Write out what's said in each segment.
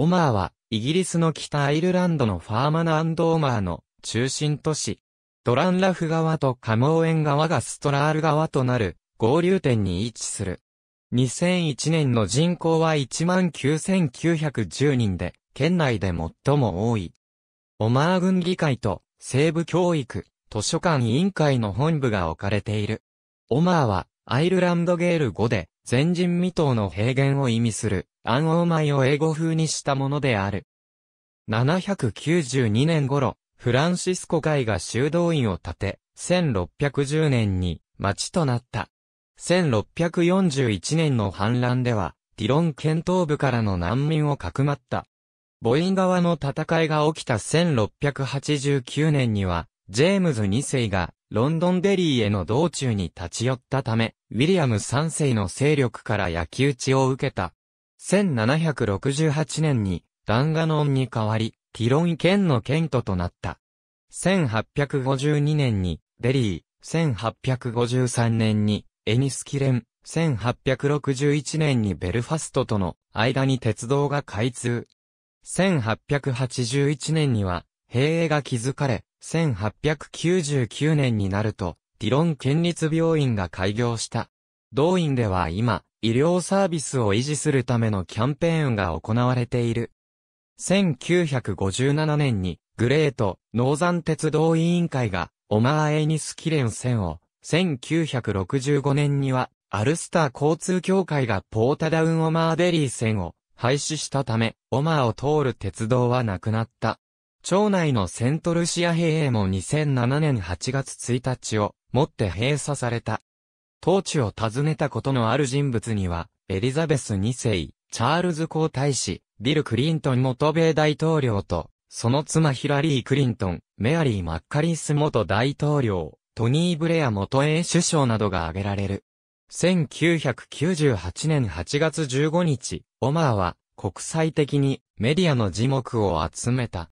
オマーは、イギリスの北アイルランドのファーマナンド・オマーの中心都市。ドランラフ川とカモーエン川がストラール川となる合流点に位置する。2001年の人口は19,910人で、県内で最も多い。オマー軍議会と西部教育、図書館委員会の本部が置かれている。オマーはアイルランドゲール語で前人未到の平原を意味する暗王米を英語風にしたものである。792年頃、フランシスコ会が修道院を建て、1610年に町となった。1641年の反乱では、ディロン県東部からの難民をかくまった。母院側の戦いが起きた1689年には、ジェームズ2世がロンドンデリーへの道中に立ち寄ったため、ウィリアム3世の勢力から焼き討ちを受けた。1768年に、ダンガノンに代わり、ティロン県の県都となった。1852年に、デリー、1853年に、エニスキレン、1861年にベルファストとの間に鉄道が開通。1881年には、兵営が築かれ、1899年になると、ディロン県立病院が開業した。同院では今、医療サービスを維持するためのキャンペーンが行われている。1957年に、グレート、ノーザン鉄道委員会が、オマーエニスキレン線を、1965年には、アルスター交通協会がポータダウンオマーデリー線を廃止したため、オマーを通る鉄道はなくなった。町内のセントルシア兵営も2007年8月1日をもって閉鎖された。当地を訪ねたことのある人物には、エリザベス2世、チャールズ皇太子、ビル・クリントン元米大統領と、その妻ヒラリー・クリントン、メアリー・マッカリス元大統領、トニー・ブレア元英首相などが挙げられる。1998年8月15日、オマーは国際的にメディアの字幕を集めた。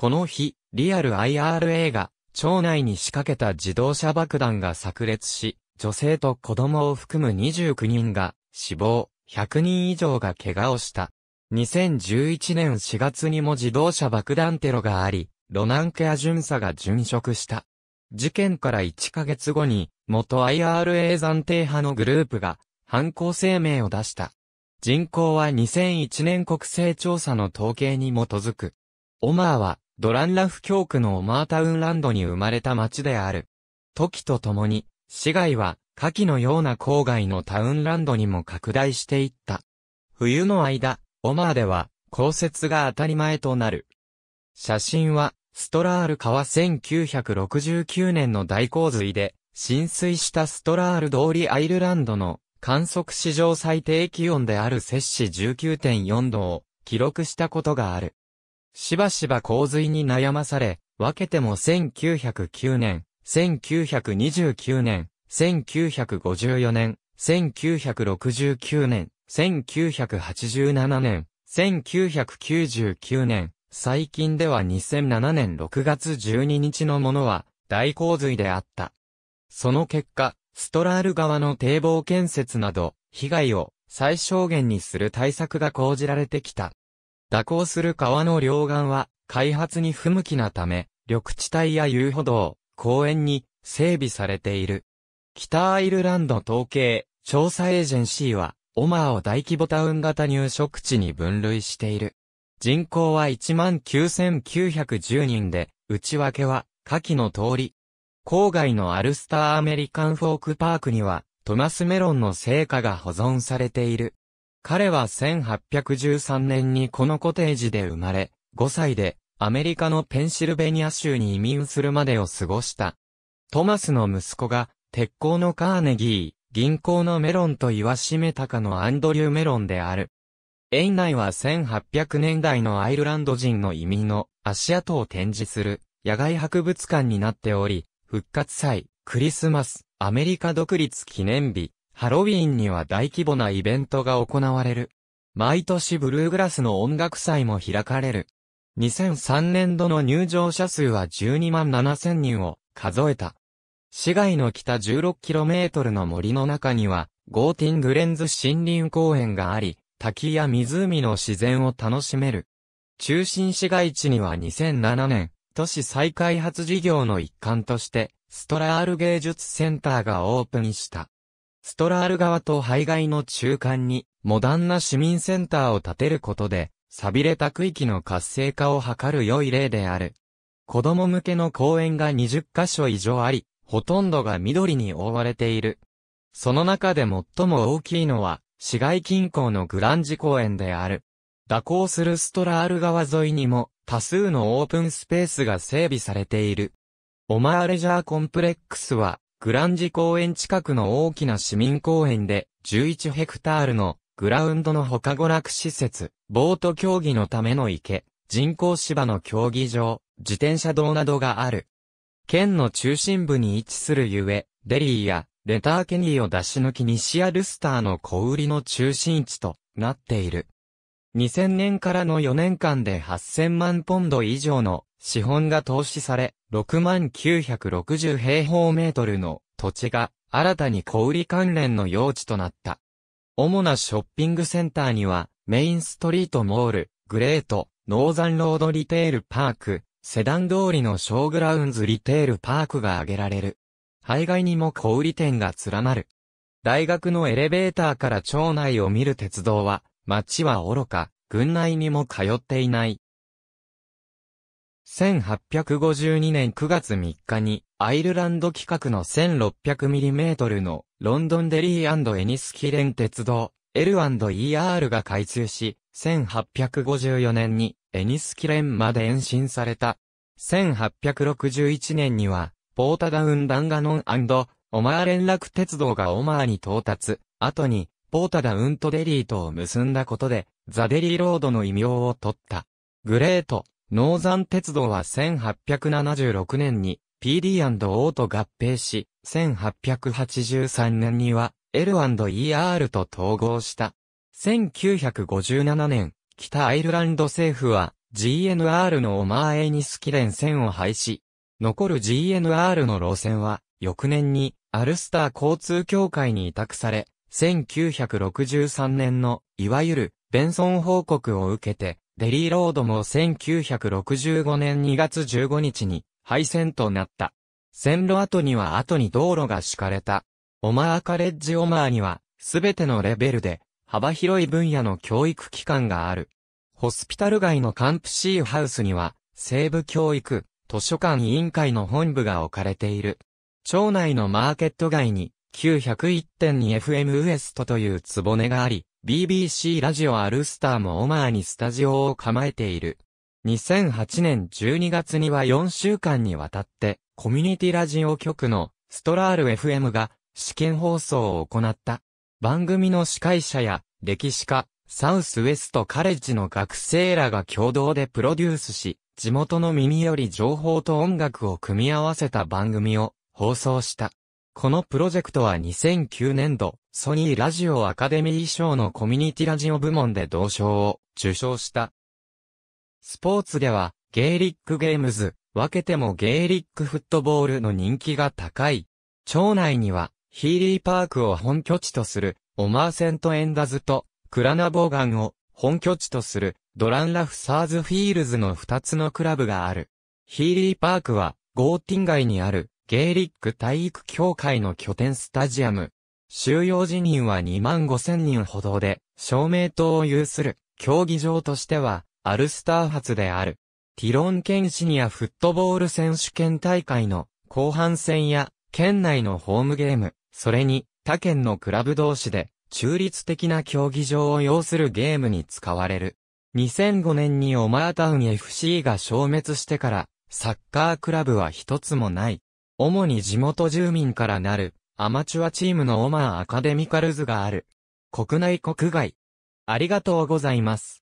この日、リアル IRA が、町内に仕掛けた自動車爆弾が炸裂し、女性と子供を含む29人が死亡、100人以上が怪我をした。2011年4月にも自動車爆弾テロがあり、ロナンケア巡査が殉職した。事件から1ヶ月後に、元 IRA 暫定派のグループが、犯行声明を出した。人口は2001年国勢調査の統計に基づく。オマーは、ドランラフ教区のオマータウンランドに生まれた町である。時とともに、市街は、夏季のような郊外のタウンランドにも拡大していった。冬の間、オマーでは、降雪が当たり前となる。写真は、ストラール川1969年の大洪水で、浸水したストラール通りアイルランドの観測史上最低気温である摂氏19.4度を記録したことがある。しばしば洪水に悩まされ、分けても1909年、1929年、1954年、1969年、1987年、1999年、最近では2007年6月12日のものは大洪水であった。その結果、ストラール川の堤防建設など、被害を最小限にする対策が講じられてきた。蛇行する川の両岸は、開発に不向きなため、緑地帯や遊歩道、公園に整備されている。北アイルランド統計、調査エージェンシーは、オマーを大規模タウン型入植地に分類している。人口は19,910人で、内訳は、下記の通り。郊外のアルスターアメリカンフォークパークには、トマスメロンの成果が保存されている。彼は1813年にこのコテージで生まれ、5歳でアメリカのペンシルベニア州に移民するまでを過ごした。トマスの息子が、鉄鋼のカーネギー、銀行のメロンと言わしめたかのアンドリュー・メロンである。園内は1800年代のアイルランド人の移民の足跡を展示する野外博物館になっており、復活祭、クリスマス、アメリカ独立記念日、ハロウィーンには大規模なイベントが行われる。毎年ブルーグラスの音楽祭も開かれる。2003年度の入場者数は12万7000人を数えた。市街の北 16km の森の中には、ゴーティングレンズ森林公園があり、滝や湖の自然を楽しめる。中心市街地には2007年、都市再開発事業の一環として、ストラール芸術センターがオープンした。ストラール川と排外の中間に、モダンな市民センターを建てることで、錆びれた区域の活性化を図る良い例である。子供向けの公園が20カ所以上あり、ほとんどが緑に覆われている。その中で最も大きいのは、市街近郊のグランジ公園である。蛇行するストラール川沿いにも、多数のオープンスペースが整備されている。オマーレジャーコンプレックスは、グランジ公園近くの大きな市民公園で、11ヘクタールのグラウンドの他娯楽施設、ボート競技のための池、人工芝の競技場、自転車道などがある。県の中心部に位置するゆえ、デリーやレターケニーを出し抜き西アルスターの小売りの中心地となっている。2000年からの4年間で8000万ポンド以上の資本が投資され、6960平方メートルの土地が新たに小売関連の用地となった。主なショッピングセンターには、メインストリートモール、グレート、ノーザンロードリテールパーク、セダン通りのショーグラウンズリテールパークが挙げられる。海外にも小売店が連なる。大学のエレベーターから町内を見る鉄道は、街は愚か、軍内にも通っていない。1852年9月3日に、アイルランド規格の 1600mm のロンドンデリーエニスキレン鉄道 L&ER が開通し、1854年にエニスキレンまで延伸された。1861年には、ポータダウンダンガノンオマー連絡鉄道がオマーに到達、後に、ポータダウンとデリーとを結んだことで、ザ・デリーロードの異名を取った。グレート、ノーザン鉄道は1876年に PD&O と合併し、1883年には L&ER と統合した。1957年、北アイルランド政府は GNR のオマーエニスキレン線を廃止。残る GNR の路線は、翌年にアルスター交通協会に委託され、1963年の、いわゆる、ベンソン報告を受けて、デリーロードも1965年2月15日に廃線となった。線路跡には後に道路が敷かれた。オマーカレッジオマーには、すべてのレベルで、幅広い分野の教育機関がある。ホスピタル街のカンプシーハウスには、西部教育、図書館委員会の本部が置かれている。町内のマーケット街に、901.2FM ウエストという壺根があり、BBC ラジオアルスターもオマーにスタジオを構えている。2008年12月には4週間にわたって、コミュニティラジオ局のストラール FM が試験放送を行った。番組の司会者や歴史家、サウスウェストカレッジの学生らが共同でプロデュースし、地元の耳より情報と音楽を組み合わせた番組を放送した。このプロジェクトは2009年度、ソニーラジオアカデミー賞のコミュニティラジオ部門で同賞を受賞した。スポーツでは、ゲーリックゲームズ、分けてもゲーリックフットボールの人気が高い。町内には、ヒーリーパークを本拠地とする、オマーセントエンダズと、クラナボーガンを本拠地とする、ドランラフサーズフィールズの2つのクラブがある。ヒーリーパークは、ゴーティン街にある、ゲーリック体育協会の拠点スタジアム。収容人員は2万5千人ほどで、照明塔を有する、競技場としては、アルスター発である。ティロン県シニアフットボール選手権大会の後半戦や、県内のホームゲーム、それに、他県のクラブ同士で、中立的な競技場を要するゲームに使われる。2005年にオマータウン FC が消滅してから、サッカークラブは一つもない。主に地元住民からなる、アマチュアチームのオマーアカデミカルズがある。国内国外。ありがとうございます。